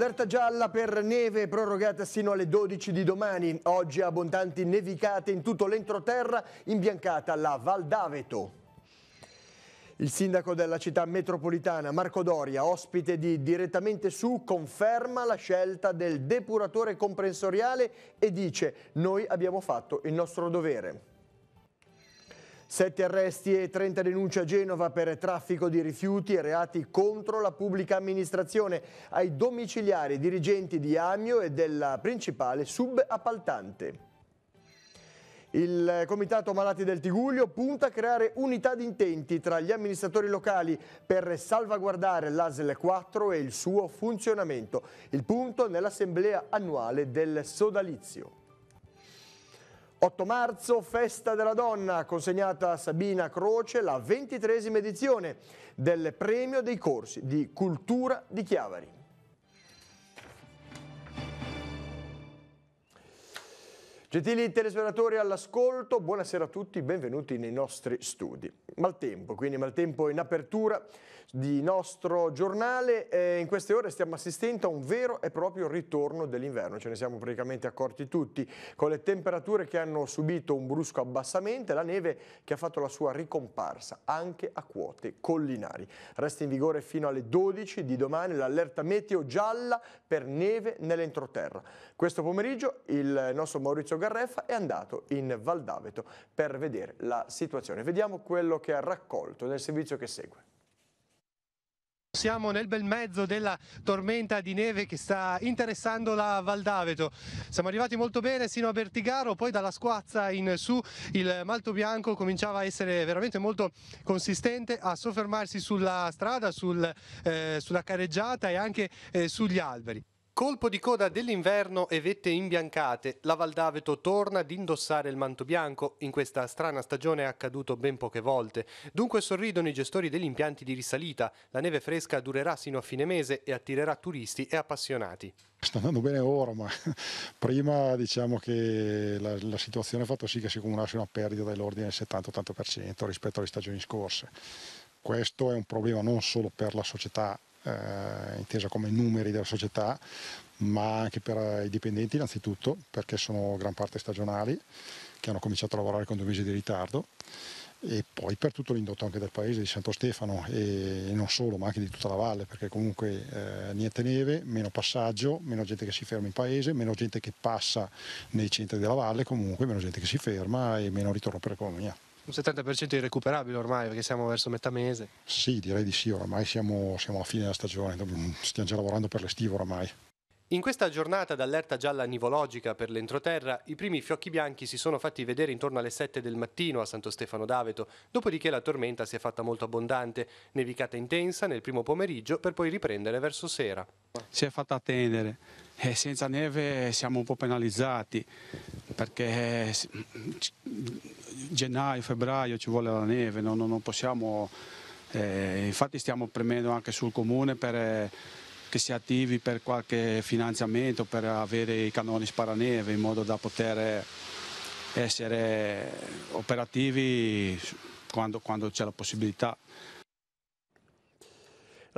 Allerta gialla per neve prorogata sino alle 12 di domani. Oggi abbondanti nevicate in tutto l'entroterra, imbiancata la Val d'Aveto. Il sindaco della città metropolitana, Marco Doria, ospite di Direttamente Su, conferma la scelta del depuratore comprensoriale e dice «Noi abbiamo fatto il nostro dovere». Sette arresti e 30 denunce a Genova per traffico di rifiuti e reati contro la pubblica amministrazione ai domiciliari dirigenti di Amio e della principale subappaltante. Il Comitato Malati del Tiguglio punta a creare unità di intenti tra gli amministratori locali per salvaguardare l'ASL 4 e il suo funzionamento. Il punto nell'assemblea annuale del sodalizio. 8 marzo, festa della donna, consegnata a Sabina Croce la ventitresima edizione del premio dei corsi di cultura di Chiavari. Gentili telespettatori all'ascolto, buonasera a tutti, benvenuti nei nostri studi. Maltempo, quindi maltempo in apertura di nostro giornale. Eh, in queste ore stiamo assistendo a un vero e proprio ritorno dell'inverno, ce ne siamo praticamente accorti tutti, con le temperature che hanno subito un brusco abbassamento e la neve che ha fatto la sua ricomparsa anche a quote collinari. Resta in vigore fino alle 12 di domani l'allerta meteo gialla per neve nell'entroterra. Questo pomeriggio il nostro Maurizio Garreffa è andato in Valdaveto per vedere la situazione. Vediamo quello che ha raccolto nel servizio che segue. Siamo nel bel mezzo della tormenta di neve che sta interessando la Val d'Aveto. Siamo arrivati molto bene sino a Bertigaro, poi dalla squazza in su il malto bianco cominciava a essere veramente molto consistente, a soffermarsi sulla strada, sul, eh, sulla carreggiata e anche eh, sugli alberi. Colpo di coda dell'inverno e vette imbiancate, la Valdaveto torna ad indossare il manto bianco, in questa strana stagione è accaduto ben poche volte. Dunque sorridono i gestori degli impianti di risalita, la neve fresca durerà sino a fine mese e attirerà turisti e appassionati. Sta andando bene ora, ma prima diciamo che la, la situazione ha fatto sì che si accumulasse una perdita dell'ordine del 70-80% rispetto alle stagioni scorse. Questo è un problema non solo per la società eh, intesa come numeri della società, ma anche per eh, i dipendenti innanzitutto, perché sono gran parte stagionali, che hanno cominciato a lavorare con due mesi di ritardo, e poi per tutto l'indotto anche del paese di Santo Stefano e non solo, ma anche di tutta la valle, perché comunque eh, niente neve, meno passaggio, meno gente che si ferma in paese, meno gente che passa nei centri della valle, comunque meno gente che si ferma e meno ritorno per l'economia un 70% irrecuperabile ormai perché siamo verso metà mese. Sì, direi di sì, ormai siamo, siamo a fine della stagione, stiamo già lavorando per l'estivo ormai. In questa giornata d'allerta gialla nivologica per l'entroterra, i primi fiocchi bianchi si sono fatti vedere intorno alle 7 del mattino a Santo Stefano d'Aveto, dopodiché la tormenta si è fatta molto abbondante, nevicata intensa nel primo pomeriggio per poi riprendere verso sera. Si è fatta attendere, e eh, senza neve siamo un po' penalizzati perché eh, mm, gennaio, febbraio ci vuole la neve, no? non, possiamo, eh, infatti stiamo premendo anche sul comune per, eh, che si attivi per qualche finanziamento per avere i cannoni sparaneve in modo da poter eh, essere operativi quando, quando c'è la possibilità.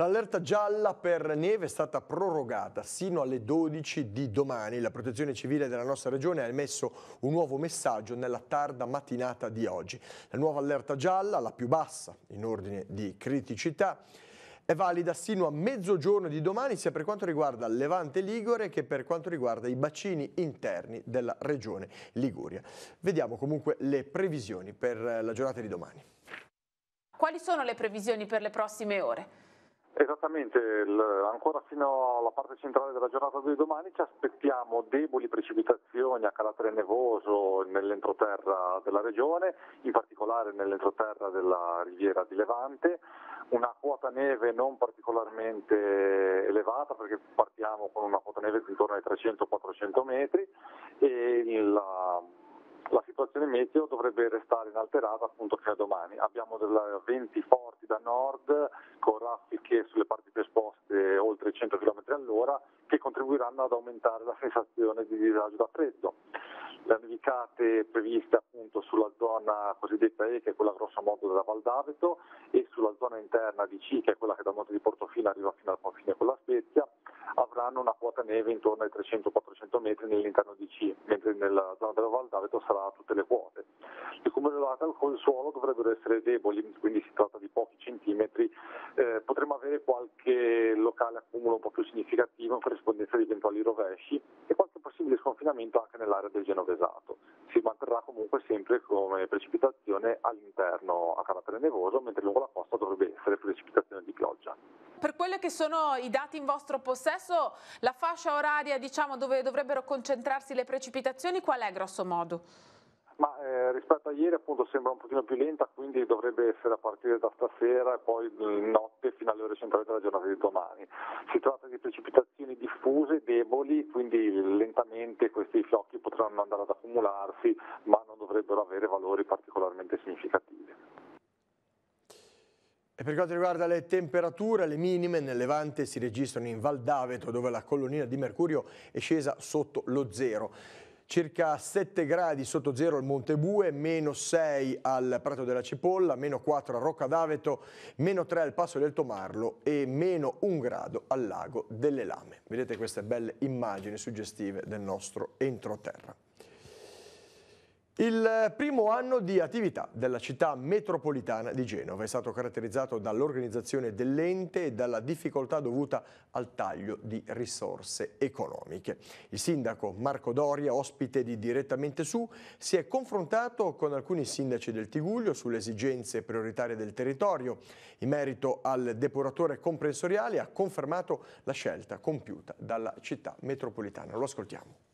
L'allerta gialla per neve è stata prorogata sino alle 12 di domani. La protezione civile della nostra regione ha emesso un nuovo messaggio nella tarda mattinata di oggi. La nuova allerta gialla, la più bassa in ordine di criticità, è valida sino a mezzogiorno di domani sia per quanto riguarda Levante Ligure che per quanto riguarda i bacini interni della regione Liguria. Vediamo comunque le previsioni per la giornata di domani. Quali sono le previsioni per le prossime ore? Esattamente, il, ancora fino alla parte centrale della giornata di domani ci aspettiamo deboli precipitazioni a carattere nevoso nell'entroterra della regione, in particolare nell'entroterra della riviera di Levante, una quota neve non particolarmente elevata perché partiamo con una quota neve intorno ai 300-400 metri e la la situazione meteo dovrebbe restare inalterata appunto fino a domani. Abbiamo venti forti da nord con raffiche sulle parti più esposte oltre 100 km all'ora che contribuiranno ad aumentare la sensazione di disagio da freddo. Le nevicate previste appunto sulla zona cosiddetta E, che è quella grosso modo della Val d'Aveto, e sulla zona interna di C, che è quella che da Monte di Portofino arriva fino al confine con la Spezia, avranno una quota neve intorno ai 300-400 metri nell'interno di C, mentre nella zona della Val d'Aveto sarà sarà tutte le quote. Le comune lateral col suolo dovrebbero essere deboli, quindi si tratta di pochi centimetri, eh, potremmo avere qualche locale accumulo un po' più significativo in corrispondenza di eventuali rovesci e qualche possibile sconfinamento anche nell'area del genovesato. Si manterrà comunque sempre come precipitazione all'interno a carattere nevoso, mentre lungo sono i dati in vostro possesso, la fascia oraria diciamo, dove dovrebbero concentrarsi le precipitazioni qual è grosso modo? Ma eh, rispetto a ieri appunto sembra un pochino più lenta, quindi dovrebbe essere a partire da stasera e poi notte fino alle ore centrali della giornata di domani. Si tratta di precipitazioni diffuse, deboli, quindi lentamente questi fiocchi potranno andare ad accumularsi E per quanto riguarda le temperature, le minime nel Levante si registrano in Val d'Aveto, dove la colonnina di mercurio è scesa sotto lo zero circa 7 gradi sotto zero al Monte Bue, meno 6 al Prato della Cipolla, meno 4 a Rocca d'Aveto, meno 3 al Passo del Tomarlo e meno 1 grado al Lago delle Lame. Vedete queste belle immagini suggestive del nostro entroterra. Il primo anno di attività della città metropolitana di Genova è stato caratterizzato dall'organizzazione dell'ente e dalla difficoltà dovuta al taglio di risorse economiche. Il sindaco Marco Doria, ospite di Direttamente Su, si è confrontato con alcuni sindaci del Tiguglio sulle esigenze prioritarie del territorio. In merito al depuratore comprensoriale ha confermato la scelta compiuta dalla città metropolitana. Lo ascoltiamo.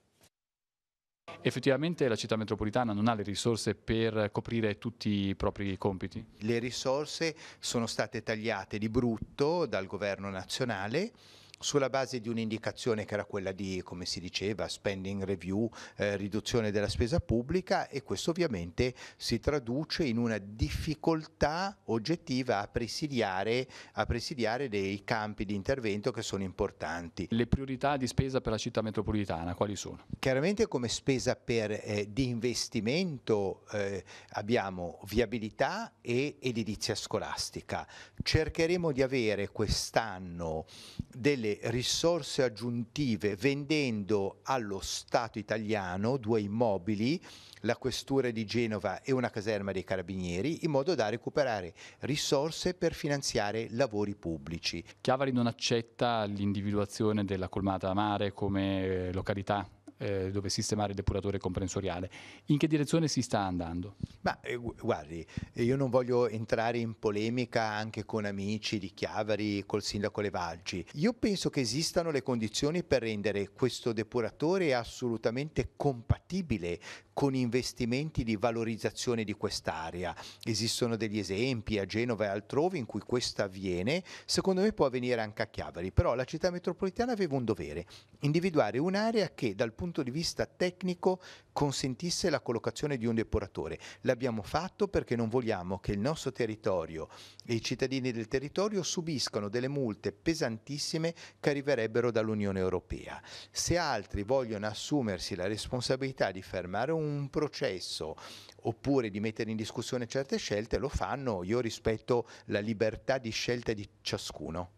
Effettivamente la città metropolitana non ha le risorse per coprire tutti i propri compiti? Le risorse sono state tagliate di brutto dal governo nazionale sulla base di un'indicazione che era quella di, come si diceva, spending review, eh, riduzione della spesa pubblica e questo ovviamente si traduce in una difficoltà oggettiva a presidiare, a presidiare dei campi di intervento che sono importanti. Le priorità di spesa per la città metropolitana quali sono? Chiaramente come spesa per, eh, di investimento eh, abbiamo viabilità e edilizia scolastica. Cercheremo di avere quest'anno delle delle risorse aggiuntive vendendo allo Stato italiano due immobili, la questura di Genova e una caserma dei carabinieri, in modo da recuperare risorse per finanziare lavori pubblici. Chiavari non accetta l'individuazione della colmata mare come eh, località eh, dove sistemare il depuratore comprensoriale. In che direzione si sta andando? Ma eh, guardi, io non voglio entrare in polemica anche con amici di Chiavari, col sindaco Levaggi. Io penso che esistano le condizioni per rendere questo depuratore assolutamente compatibile con investimenti di valorizzazione di quest'area. Esistono degli esempi a Genova e altrove in cui questo avviene, secondo me può avvenire anche a Chiavari, però la città metropolitana aveva un dovere, individuare un'area che dal punto di vista tecnico consentisse la collocazione di un depuratore. L'abbiamo fatto perché non vogliamo che il nostro territorio e i cittadini del territorio subiscano delle multe pesantissime che arriverebbero dall'Unione Europea. Se altri vogliono assumersi la responsabilità di fermare un un processo oppure di mettere in discussione certe scelte, lo fanno, io rispetto la libertà di scelta di ciascuno.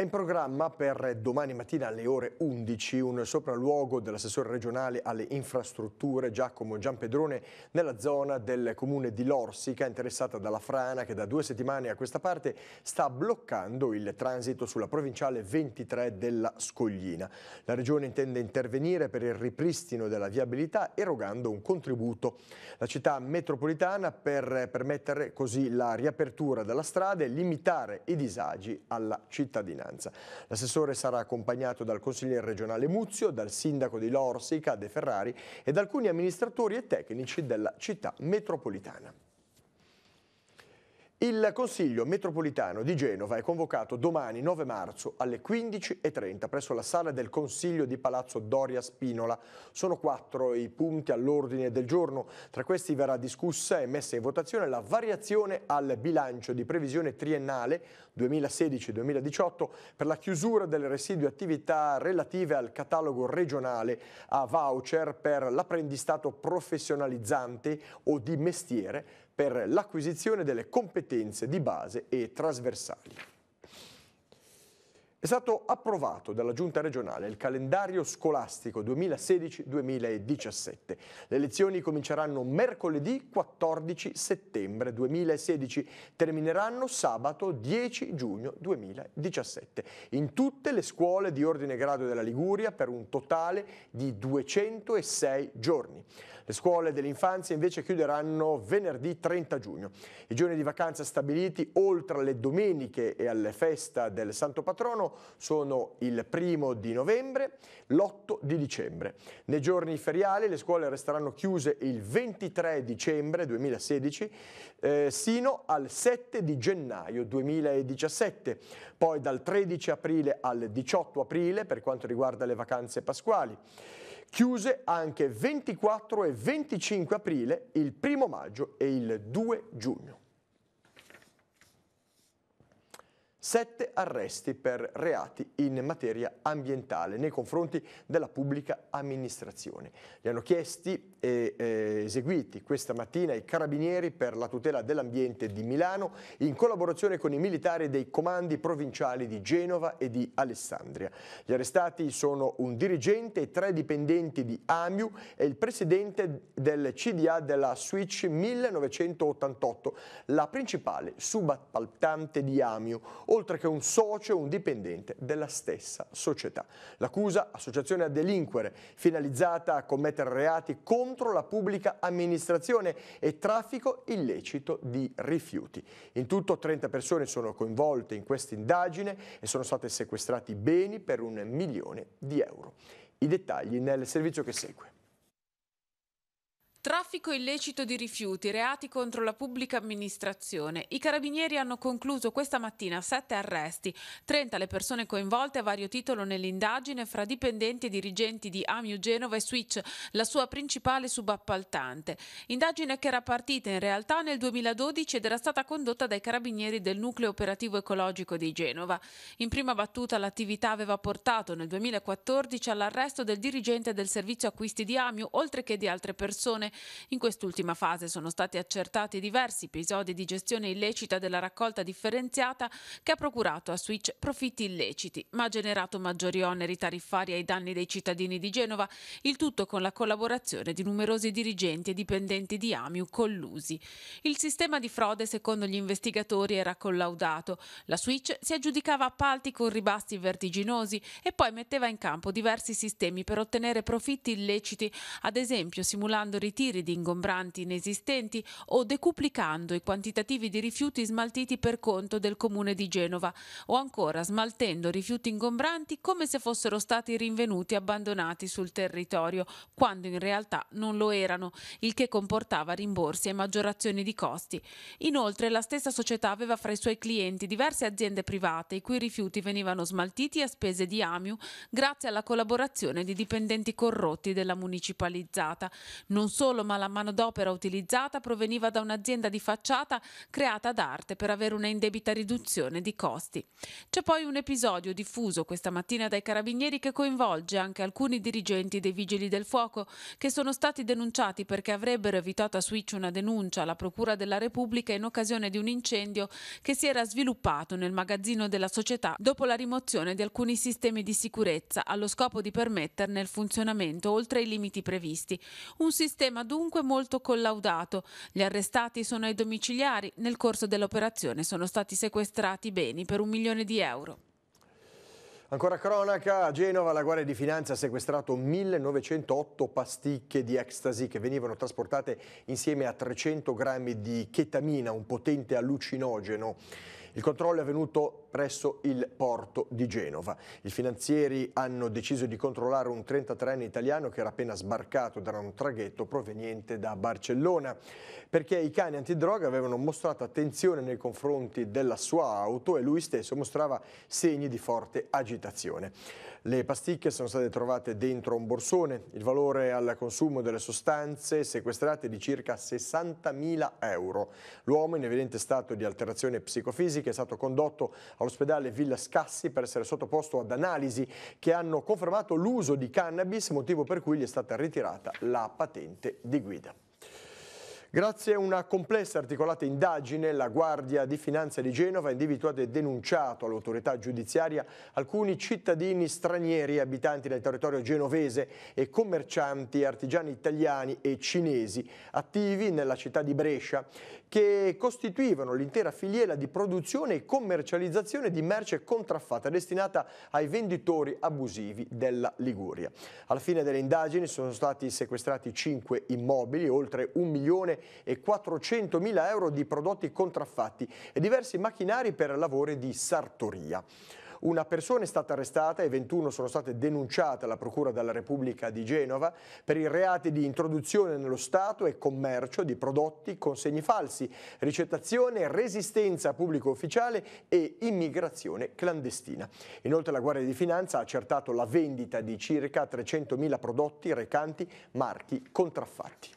È in programma per domani mattina alle ore 11 un sopralluogo dell'assessore regionale alle infrastrutture Giacomo Giampedrone nella zona del comune di Lorsica interessata dalla frana che da due settimane a questa parte sta bloccando il transito sulla provinciale 23 della Scoglina. La regione intende intervenire per il ripristino della viabilità erogando un contributo. La città metropolitana per permettere così la riapertura della strada e limitare i disagi alla cittadinanza. Finanza. L'assessore sarà accompagnato dal consigliere regionale Muzio, dal sindaco di Lorsica, De Ferrari e da alcuni amministratori e tecnici della città metropolitana. Il Consiglio metropolitano di Genova è convocato domani 9 marzo alle 15.30 presso la sala del Consiglio di Palazzo Doria Spinola. Sono quattro i punti all'ordine del giorno. Tra questi verrà discussa e messa in votazione la variazione al bilancio di previsione triennale 2016-2018 per la chiusura delle residue attività relative al catalogo regionale a voucher per l'apprendistato professionalizzante o di mestiere per l'acquisizione delle competenze di base e trasversali. È stato approvato dalla Giunta regionale il calendario scolastico 2016-2017. Le lezioni cominceranno mercoledì 14 settembre 2016, termineranno sabato 10 giugno 2017, in tutte le scuole di ordine grado della Liguria per un totale di 206 giorni. Le scuole dell'infanzia invece chiuderanno venerdì 30 giugno. I giorni di vacanza stabiliti oltre alle domeniche e alle festa del Santo Patrono sono il primo di novembre, l'8 di dicembre. Nei giorni feriali le scuole resteranno chiuse il 23 dicembre 2016 eh, sino al 7 di gennaio 2017, poi dal 13 aprile al 18 aprile per quanto riguarda le vacanze pasquali chiuse anche 24 e 25 aprile, il 1 maggio e il 2 giugno. sette arresti per reati in materia ambientale nei confronti della pubblica amministrazione. Li hanno chiesti e eh, eseguiti questa mattina i carabinieri per la tutela dell'ambiente di Milano in collaborazione con i militari dei comandi provinciali di Genova e di Alessandria. Gli arrestati sono un dirigente e tre dipendenti di AMIU e il presidente del CDA della Switch 1988, la principale subappaltante di AMIU, oltre che un socio e un dipendente della stessa società. L'accusa, associazione a delinquere, finalizzata a commettere reati contro la pubblica amministrazione e traffico illecito di rifiuti. In tutto 30 persone sono coinvolte in questa indagine e sono state sequestrati beni per un milione di euro. I dettagli nel servizio che segue. Traffico illecito di rifiuti, reati contro la pubblica amministrazione. I carabinieri hanno concluso questa mattina sette arresti, 30 le persone coinvolte a vario titolo nell'indagine fra dipendenti e dirigenti di Amiu Genova e Switch, la sua principale subappaltante. Indagine che era partita in realtà nel 2012 ed era stata condotta dai carabinieri del Nucleo Operativo Ecologico di Genova. In prima battuta l'attività aveva portato nel 2014 all'arresto del dirigente del servizio acquisti di Amiu, oltre che di altre persone in quest'ultima fase sono stati accertati diversi episodi di gestione illecita della raccolta differenziata che ha procurato a Switch profitti illeciti, ma ha generato maggiori oneri tariffari ai danni dei cittadini di Genova, il tutto con la collaborazione di numerosi dirigenti e dipendenti di Amiu collusi. Il sistema di frode, secondo gli investigatori, era collaudato. La Switch si aggiudicava appalti con ribassi vertiginosi e poi metteva in campo diversi sistemi per ottenere profitti illeciti, ad esempio simulando ritiri ritiri di ingombranti inesistenti o decuplicando i quantitativi di rifiuti smaltiti per conto del comune di Genova o ancora smaltendo rifiuti ingombranti come se fossero stati rinvenuti abbandonati sul territorio quando in realtà non lo erano, il che comportava rimborsi e maggiorazioni di costi. Inoltre la stessa società aveva fra i suoi clienti diverse aziende private i cui rifiuti venivano smaltiti a spese di AMIU grazie alla collaborazione di dipendenti corrotti della municipalizzata. Non solo solo, ma la manodopera utilizzata proveniva da un'azienda di facciata creata d'arte per avere una indebita riduzione di costi. C'è poi un episodio diffuso questa mattina dai carabinieri che coinvolge anche alcuni dirigenti dei vigili del fuoco che sono stati denunciati perché avrebbero evitato a Switch una denuncia alla Procura della Repubblica in occasione di un incendio che si era sviluppato nel magazzino della società dopo la rimozione di alcuni sistemi di sicurezza allo scopo di permetterne il funzionamento oltre i limiti previsti. Un sistema sistema dunque molto collaudato. Gli arrestati sono ai domiciliari. Nel corso dell'operazione sono stati sequestrati beni per un milione di euro. Ancora cronaca, a Genova la Guardia di Finanza ha sequestrato 1908 pasticche di ecstasy che venivano trasportate insieme a 300 grammi di chetamina, un potente allucinogeno. Il controllo è avvenuto presso il porto di Genova. I finanzieri hanno deciso di controllare un 33enne italiano che era appena sbarcato da un traghetto proveniente da Barcellona, perché i cani antidroga avevano mostrato attenzione nei confronti della sua auto e lui stesso mostrava segni di forte agitazione. Le pasticche sono state trovate dentro un borsone. Il valore al consumo delle sostanze sequestrate è di circa 60.000 euro. L'uomo, in evidente stato di alterazione psicofisica, è stato condotto all'ospedale Villa Scassi per essere sottoposto ad analisi che hanno confermato l'uso di cannabis, motivo per cui gli è stata ritirata la patente di guida. Grazie a una complessa e articolata indagine, la Guardia di Finanza di Genova ha individuato e denunciato all'autorità giudiziaria alcuni cittadini stranieri abitanti nel territorio genovese e commercianti, artigiani italiani e cinesi attivi nella città di Brescia che costituivano l'intera filiera di produzione e commercializzazione di merce contraffatta destinata ai venditori abusivi della Liguria. Alla fine delle indagini sono stati sequestrati 5 immobili, oltre 1 milione e 400 mila euro di prodotti contraffatti e diversi macchinari per lavori di sartoria. Una persona è stata arrestata e 21 sono state denunciate alla Procura della Repubblica di Genova per i reati di introduzione nello Stato e commercio di prodotti, con segni falsi, ricettazione, resistenza a pubblico ufficiale e immigrazione clandestina. Inoltre la Guardia di Finanza ha accertato la vendita di circa 300.000 prodotti recanti marchi contraffatti.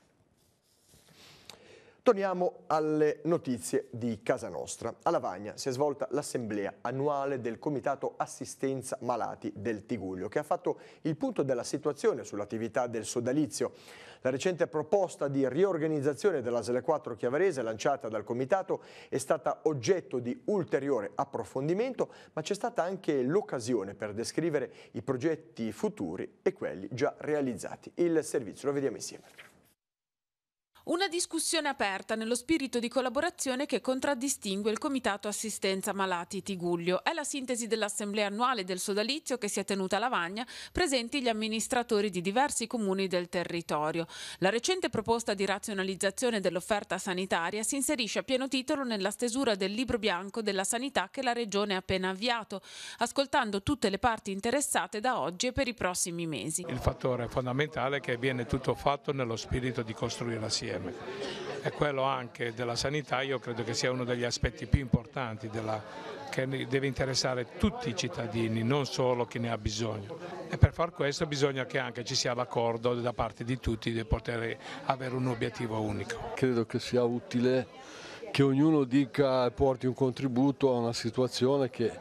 Torniamo alle notizie di casa nostra. A Lavagna si è svolta l'assemblea annuale del Comitato Assistenza Malati del Tiguglio, che ha fatto il punto della situazione sull'attività del sodalizio. La recente proposta di riorganizzazione della SL 4 Chiavarese lanciata dal Comitato è stata oggetto di ulteriore approfondimento, ma c'è stata anche l'occasione per descrivere i progetti futuri e quelli già realizzati. Il servizio lo vediamo insieme. Una discussione aperta nello spirito di collaborazione che contraddistingue il Comitato Assistenza Malati Tiguglio. È la sintesi dell'assemblea annuale del sodalizio che si è tenuta a Lavagna, presenti gli amministratori di diversi comuni del territorio. La recente proposta di razionalizzazione dell'offerta sanitaria si inserisce a pieno titolo nella stesura del libro bianco della sanità che la Regione ha appena avviato, ascoltando tutte le parti interessate da oggi e per i prossimi mesi. Il fattore fondamentale è che viene tutto fatto nello spirito di costruire la assieme insieme. E quello anche della sanità io credo che sia uno degli aspetti più importanti della, che deve interessare tutti i cittadini, non solo chi ne ha bisogno. E per far questo bisogna che anche ci sia l'accordo da parte di tutti di poter avere un obiettivo unico. Credo che sia utile che ognuno dica e porti un contributo a una situazione che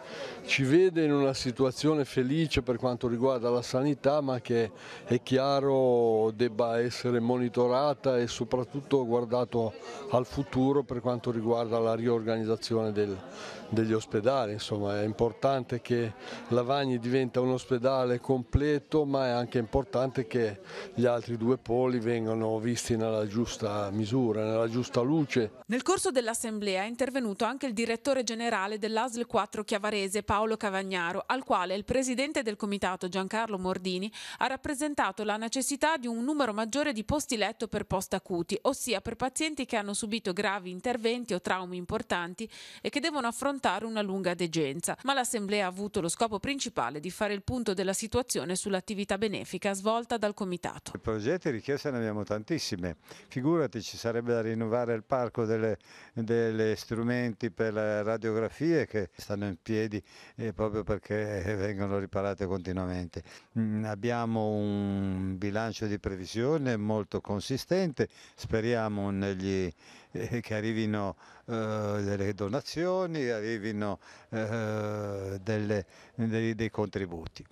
ci vede in una situazione felice per quanto riguarda la sanità ma che è chiaro debba essere monitorata e soprattutto guardato al futuro per quanto riguarda la riorganizzazione del, degli ospedali. Insomma, è importante che Lavagni diventa un ospedale completo ma è anche importante che gli altri due poli vengano visti nella giusta misura, nella giusta luce. Nel corso della dell'assemblea è intervenuto anche il direttore generale dell'ASL 4 Chiavarese Paolo Cavagnaro, al quale il presidente del comitato Giancarlo Mordini ha rappresentato la necessità di un numero maggiore di posti letto per post acuti, ossia per pazienti che hanno subito gravi interventi o traumi importanti e che devono affrontare una lunga degenza. Ma l'assemblea ha avuto lo scopo principale di fare il punto della situazione sull'attività benefica svolta dal comitato. I e richieste ne abbiamo tantissime, figurati ci sarebbe da rinnovare il parco delle, degli strumenti per le radiografie che stanno in piedi eh, proprio perché eh, vengono riparate continuamente. Mm, abbiamo un bilancio di previsione molto consistente, speriamo negli, eh, che arrivino eh, delle donazioni, arrivino eh, delle, dei, dei contributi.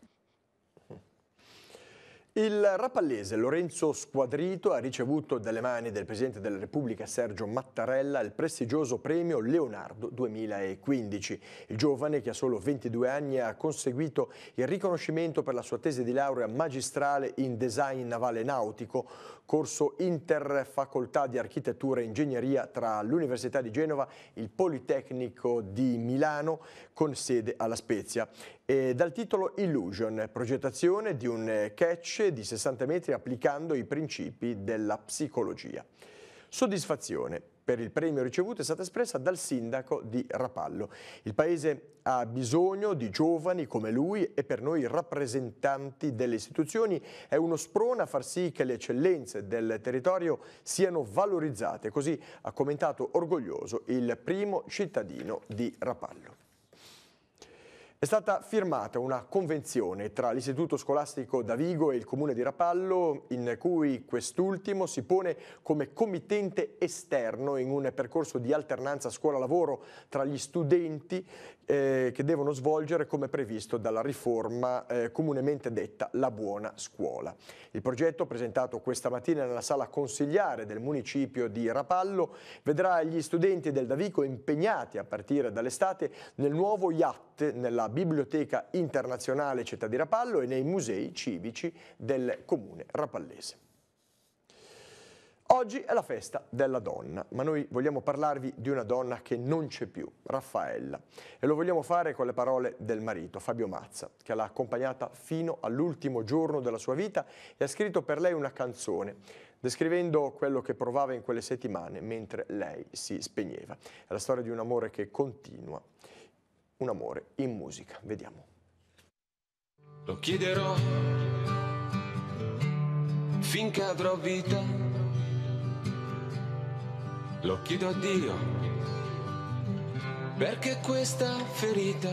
Il rapallese Lorenzo Squadrito ha ricevuto dalle mani del Presidente della Repubblica Sergio Mattarella il prestigioso premio Leonardo 2015. Il giovane, che ha solo 22 anni, ha conseguito il riconoscimento per la sua tesi di laurea magistrale in design navale nautico, corso interfacoltà di architettura e ingegneria tra l'Università di Genova e il Politecnico di Milano, con sede alla Spezia. E eh, dal titolo Illusion, progettazione di un eh, catch di 60 metri applicando i principi della psicologia. Soddisfazione per il premio ricevuto è stata espressa dal sindaco di Rapallo. Il paese ha bisogno di giovani come lui e per noi rappresentanti delle istituzioni è uno sprone a far sì che le eccellenze del territorio siano valorizzate, così ha commentato orgoglioso il primo cittadino di Rapallo. È stata firmata una convenzione tra l'Istituto Scolastico Davigo e il Comune di Rapallo in cui quest'ultimo si pone come committente esterno in un percorso di alternanza scuola-lavoro tra gli studenti eh, che devono svolgere come previsto dalla riforma eh, comunemente detta la buona scuola. Il progetto presentato questa mattina nella sala consigliare del municipio di Rapallo vedrà gli studenti del Davico impegnati a partire dall'estate nel nuovo IAT nella Biblioteca Internazionale Città di Rapallo e nei musei civici del comune rapallese. Oggi è la festa della donna, ma noi vogliamo parlarvi di una donna che non c'è più, Raffaella. E lo vogliamo fare con le parole del marito, Fabio Mazza, che l'ha accompagnata fino all'ultimo giorno della sua vita e ha scritto per lei una canzone, descrivendo quello che provava in quelle settimane mentre lei si spegneva. È la storia di un amore che continua, un amore in musica. Vediamo. Lo chiederò finché avrò vita lo chiedo a Dio, perché questa ferita...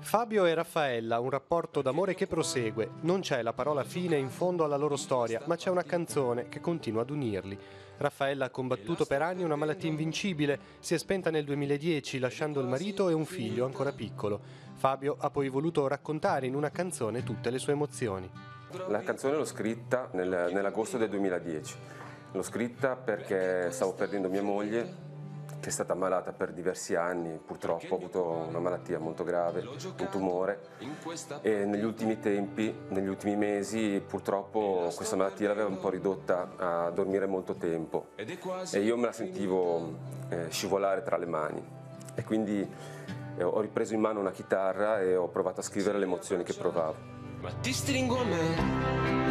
Fabio e Raffaella, un rapporto d'amore che prosegue. Non c'è la parola fine in fondo alla loro storia, ma c'è una canzone che continua ad unirli. Raffaella ha combattuto per anni una malattia invincibile, si è spenta nel 2010 lasciando il marito e un figlio ancora piccolo. Fabio ha poi voluto raccontare in una canzone tutte le sue emozioni. La canzone l'ho scritta nel, nell'agosto del 2010 L'ho scritta perché stavo perdendo mia moglie che è stata malata per diversi anni, purtroppo ha avuto una malattia molto grave, un tumore e negli ultimi tempi, negli ultimi mesi purtroppo questa malattia l'aveva un po' ridotta a dormire molto tempo e io me la sentivo eh, scivolare tra le mani e quindi eh, ho ripreso in mano una chitarra e ho provato a scrivere le emozioni che provavo. Ma ti stringo a me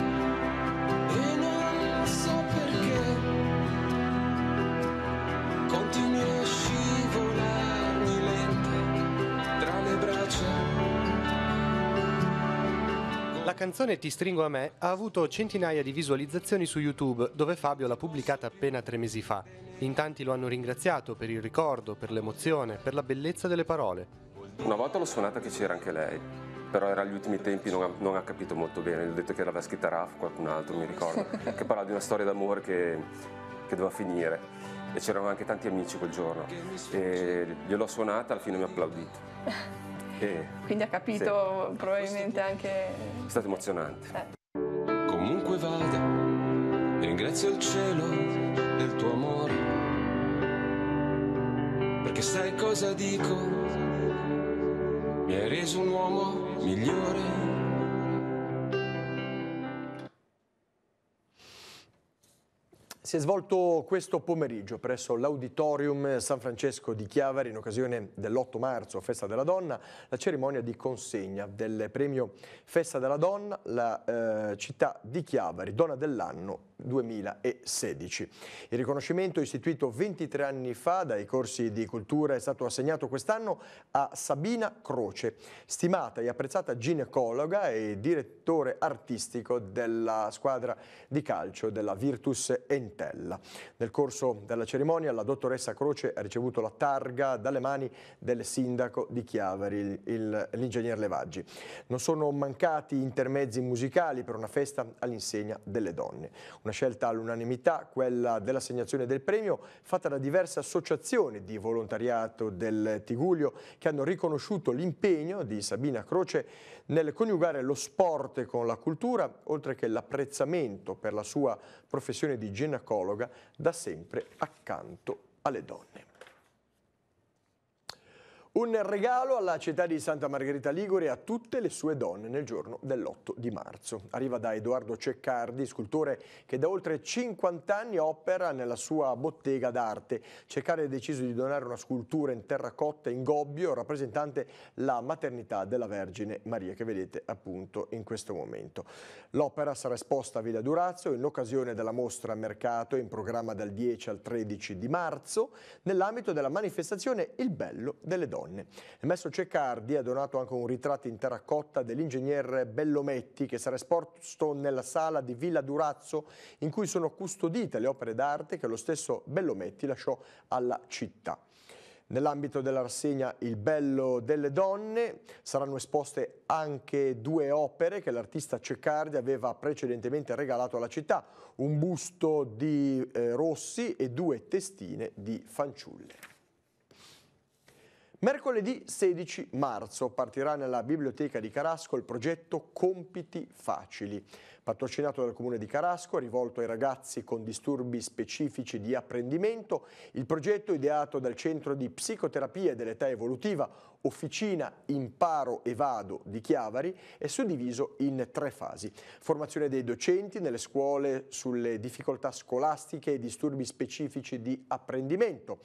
canzone Ti stringo a me ha avuto centinaia di visualizzazioni su YouTube, dove Fabio l'ha pubblicata appena tre mesi fa. In tanti lo hanno ringraziato per il ricordo, per l'emozione, per la bellezza delle parole. Una volta l'ho suonata che c'era anche lei, però era agli ultimi tempi, non ha, non ha capito molto bene. Gli ho detto che l'aveva scritta Raf, qualcun altro, mi ricordo, che parlava di una storia d'amore che, che doveva finire. E c'erano anche tanti amici quel giorno. E gliel'ho suonata, alla fine mi ha applaudito. E Quindi ha capito sì. probabilmente anche... È stato emozionante. Eh. Comunque vada, ringrazio il cielo del tuo amore, perché sai cosa dico? Mi hai reso un uomo migliore. Si è svolto questo pomeriggio presso l'Auditorium San Francesco di Chiavari in occasione dell'8 marzo, Festa della Donna, la cerimonia di consegna del premio Festa della Donna, la eh, città di Chiavari, Donna dell'anno 2016. Il riconoscimento istituito 23 anni fa dai corsi di cultura è stato assegnato quest'anno a Sabina Croce, stimata e apprezzata ginecologa e direttore artistico della squadra di calcio della Virtus Entella Portitella. Nel corso della cerimonia la dottoressa Croce ha ricevuto la targa dalle mani del sindaco di Chiaveri, l'ingegner Levaggi. Non sono mancati intermezzi musicali per una festa all'insegna delle donne. Una scelta all'unanimità, quella dell'assegnazione del premio, fatta da diverse associazioni di volontariato del Tigulio che hanno riconosciuto l'impegno di Sabina Croce nel coniugare lo sport con la cultura, oltre che l'apprezzamento per la sua professione di ginecologa da sempre accanto alle donne. Un regalo alla città di Santa Margherita Ligure e a tutte le sue donne nel giorno dell'8 di marzo. Arriva da Edoardo Ceccardi, scultore che da oltre 50 anni opera nella sua bottega d'arte. Ceccardi ha deciso di donare una scultura in terracotta in gobbio rappresentante la maternità della Vergine Maria che vedete appunto in questo momento. L'opera sarà esposta a Villa Durazzo in occasione della mostra a Mercato in programma dal 10 al 13 di marzo nell'ambito della manifestazione Il Bello delle Donne donne. Il maestro Ceccardi ha donato anche un ritratto in terracotta dell'ingegner Bellometti che sarà esposto nella sala di Villa Durazzo in cui sono custodite le opere d'arte che lo stesso Bellometti lasciò alla città. Nell'ambito della rassegna Il bello delle donne saranno esposte anche due opere che l'artista Ceccardi aveva precedentemente regalato alla città, un busto di eh, Rossi e due testine di fanciulle. Mercoledì 16 marzo partirà nella biblioteca di Carasco il progetto Compiti Facili, patrocinato dal comune di Carasco, rivolto ai ragazzi con disturbi specifici di apprendimento. Il progetto ideato dal Centro di Psicoterapia dell'età evolutiva, Officina Imparo e Vado di Chiavari, è suddiviso in tre fasi. Formazione dei docenti nelle scuole sulle difficoltà scolastiche e disturbi specifici di apprendimento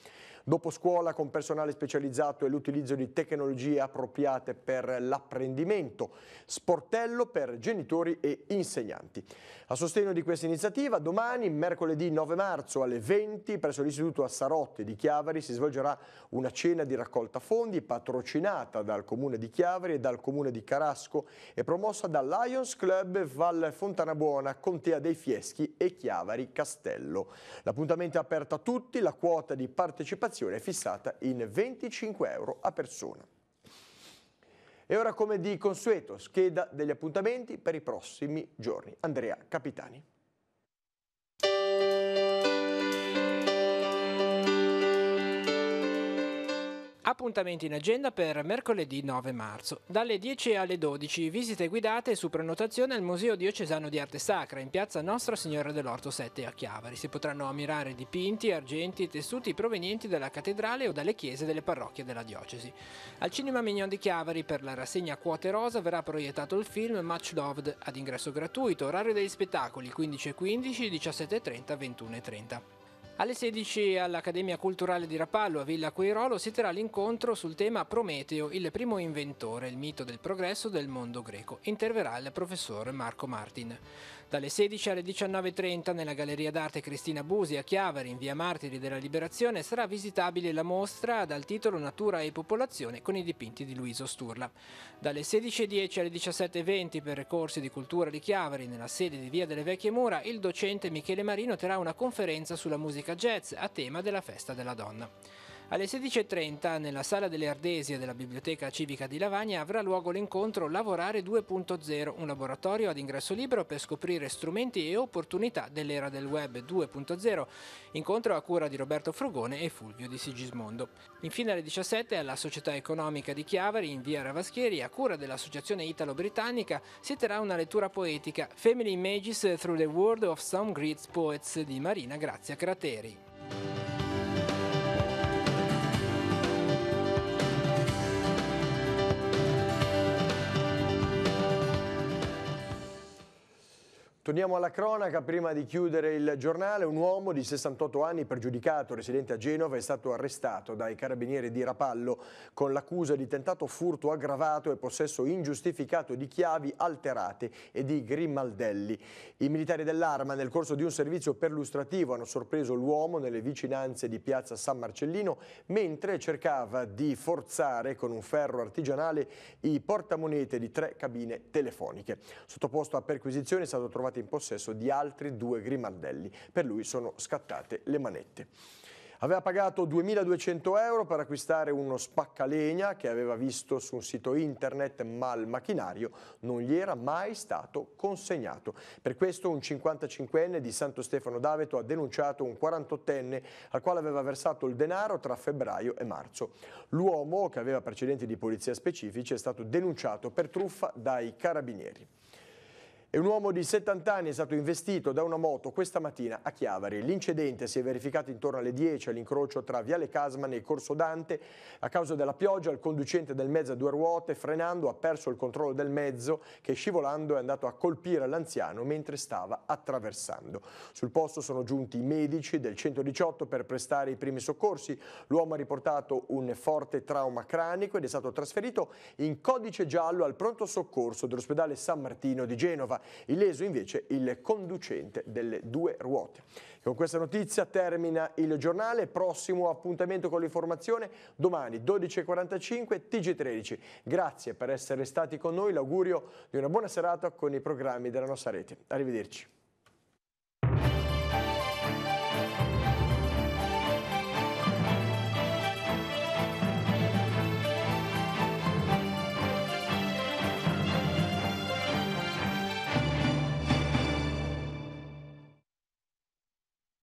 Dopo scuola con personale specializzato e l'utilizzo di tecnologie appropriate per l'apprendimento. Sportello per genitori e insegnanti. A sostegno di questa iniziativa, domani, mercoledì 9 marzo alle 20, presso l'Istituto Assarotti di Chiavari, si svolgerà una cena di raccolta fondi patrocinata dal Comune di Chiavari e dal Comune di Carasco e promossa dal Lions Club Val Fontanabuona, Contea dei Fieschi e Chiavari Castello. L'appuntamento è aperto a tutti, la quota di partecipazione prestazione fissata in 25 euro a persona. E ora come di consueto, scheda degli appuntamenti per i prossimi giorni. Andrea Capitani. Appuntamenti in agenda per mercoledì 9 marzo. Dalle 10 alle 12 visite guidate su prenotazione al Museo Diocesano di Arte Sacra in piazza Nostra Signora dell'Orto 7 a Chiavari. Si potranno ammirare dipinti, argenti e tessuti provenienti dalla cattedrale o dalle chiese delle parrocchie della diocesi. Al Cinema Mignon di Chiavari per la rassegna Quote Rosa verrà proiettato il film Much Loved ad ingresso gratuito, orario degli spettacoli 15.15, 17.30, 21.30. Alle 16 all'Accademia Culturale di Rapallo a Villa Queirolo si terrà l'incontro sul tema Prometeo, il primo inventore, il mito del progresso del mondo greco. Interverrà il professor Marco Martin dalle 16 alle 19.30 nella Galleria d'Arte Cristina Busi a Chiavari, in via Martiri della Liberazione, sarà visitabile la mostra dal titolo Natura e Popolazione con i dipinti di Luiso Sturla. Dalle 16.10 alle 17.20 per corsi di cultura di Chiavari, nella sede di Via delle Vecchie Mura, il docente Michele Marino terrà una conferenza sulla musica jazz a tema della Festa della Donna. Alle 16.30 nella sala delle Ardesie della Biblioteca Civica di Lavagna avrà luogo l'incontro Lavorare 2.0, un laboratorio ad ingresso libero per scoprire strumenti e opportunità dell'era del web 2.0, incontro a cura di Roberto Frugone e Fulvio di Sigismondo. Infine alle 17 alla Società Economica di Chiavari in via Ravaschieri a cura dell'Associazione Italo-Britannica si terrà una lettura poetica Family Images Through the World of Some Great Poets di Marina Grazia Crateri. Torniamo alla cronaca, prima di chiudere il giornale, un uomo di 68 anni pregiudicato residente a Genova è stato arrestato dai carabinieri di Rapallo con l'accusa di tentato furto aggravato e possesso ingiustificato di chiavi alterate e di grimaldelli. I militari dell'Arma nel corso di un servizio perlustrativo hanno sorpreso l'uomo nelle vicinanze di piazza San Marcellino mentre cercava di forzare con un ferro artigianale i portamonete di tre cabine telefoniche. Sottoposto a perquisizione è stato trovato tornati in possesso di altri due grimaldelli. Per lui sono scattate le manette. Aveva pagato 2.200 euro per acquistare uno spaccalegna che aveva visto su un sito internet, ma il macchinario non gli era mai stato consegnato. Per questo un 55enne di Santo Stefano d'Aveto ha denunciato un 48enne al quale aveva versato il denaro tra febbraio e marzo. L'uomo, che aveva precedenti di polizia specifici, è stato denunciato per truffa dai carabinieri. E un uomo di 70 anni è stato investito da una moto questa mattina a Chiavari. L'incidente si è verificato intorno alle 10 all'incrocio tra Viale Casman e Corso Dante. A causa della pioggia il conducente del mezzo a due ruote, frenando, ha perso il controllo del mezzo che scivolando è andato a colpire l'anziano mentre stava attraversando. Sul posto sono giunti i medici del 118 per prestare i primi soccorsi. L'uomo ha riportato un forte trauma cranico ed è stato trasferito in codice giallo al pronto soccorso dell'ospedale San Martino di Genova illeso invece il conducente delle due ruote. Con questa notizia termina il giornale, prossimo appuntamento con l'informazione domani 12.45 TG13. Grazie per essere stati con noi, l'augurio di una buona serata con i programmi della nostra rete. Arrivederci.